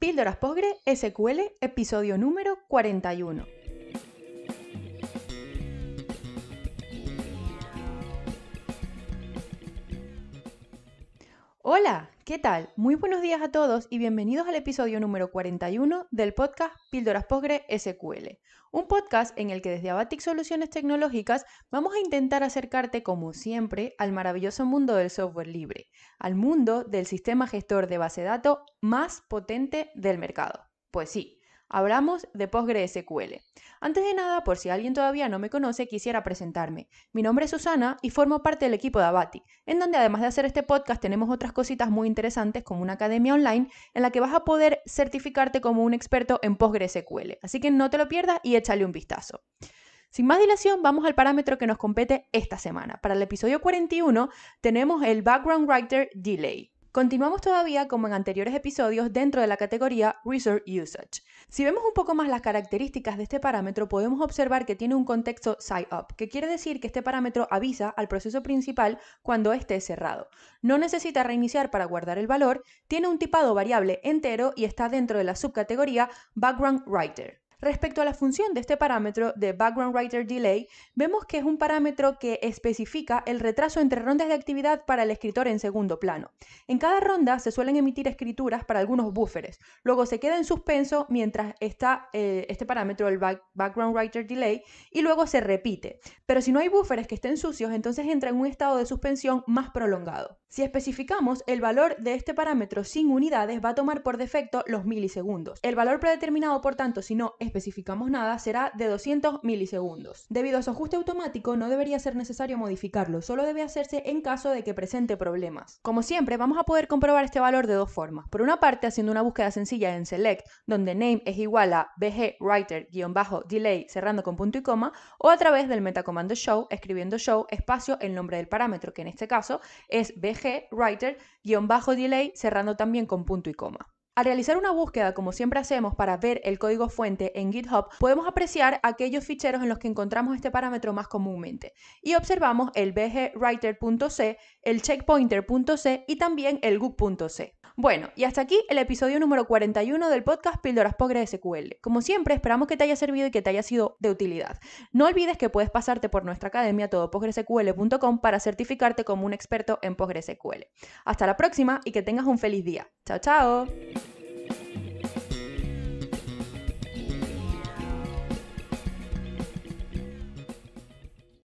Píldoras Pogre SQL, episodio número 41. Hola, ¿qué tal? Muy buenos días a todos y bienvenidos al episodio número 41 del podcast Píldoras Pogre SQL, un podcast en el que desde Abatic Soluciones Tecnológicas vamos a intentar acercarte, como siempre, al maravilloso mundo del software libre, al mundo del sistema gestor de base de datos más potente del mercado. Pues sí, Hablamos de PostgreSQL. Antes de nada, por si alguien todavía no me conoce, quisiera presentarme. Mi nombre es Susana y formo parte del equipo de Abati, en donde además de hacer este podcast tenemos otras cositas muy interesantes como una academia online en la que vas a poder certificarte como un experto en PostgreSQL. Así que no te lo pierdas y échale un vistazo. Sin más dilación, vamos al parámetro que nos compete esta semana. Para el episodio 41 tenemos el Background Writer Delay. Continuamos todavía, como en anteriores episodios, dentro de la categoría resource Usage. Si vemos un poco más las características de este parámetro, podemos observar que tiene un contexto side-up, que quiere decir que este parámetro avisa al proceso principal cuando esté cerrado. No necesita reiniciar para guardar el valor, tiene un tipado variable entero y está dentro de la subcategoría Background Writer. Respecto a la función de este parámetro de Background Writer Delay, vemos que es un parámetro que especifica el retraso entre rondas de actividad para el escritor en segundo plano. En cada ronda se suelen emitir escrituras para algunos búferes, luego se queda en suspenso mientras está eh, este parámetro, el Background Writer Delay, y luego se repite. Pero si no hay búferes que estén sucios, entonces entra en un estado de suspensión más prolongado. Si especificamos el valor de este parámetro sin unidades, va a tomar por defecto los milisegundos. El valor predeterminado, por tanto, si no es especificamos nada, será de 200 milisegundos. Debido a su ajuste automático, no debería ser necesario modificarlo, solo debe hacerse en caso de que presente problemas. Como siempre, vamos a poder comprobar este valor de dos formas. Por una parte, haciendo una búsqueda sencilla en select, donde name es igual a bgwriter-delay cerrando con punto y coma, o a través del metacomando show, escribiendo show espacio el nombre del parámetro, que en este caso es bgwriter-delay cerrando también con punto y coma. Al realizar una búsqueda, como siempre hacemos, para ver el código fuente en GitHub, podemos apreciar aquellos ficheros en los que encontramos este parámetro más comúnmente. Y observamos el bgwriter.c, el checkpointer.c y también el goop.c. Bueno, y hasta aquí el episodio número 41 del podcast Píldoras Pogre SQL. Como siempre, esperamos que te haya servido y que te haya sido de utilidad. No olvides que puedes pasarte por nuestra academia todopogresql.com para certificarte como un experto en PostgreSQL. Hasta la próxima y que tengas un feliz día. Chao, chao.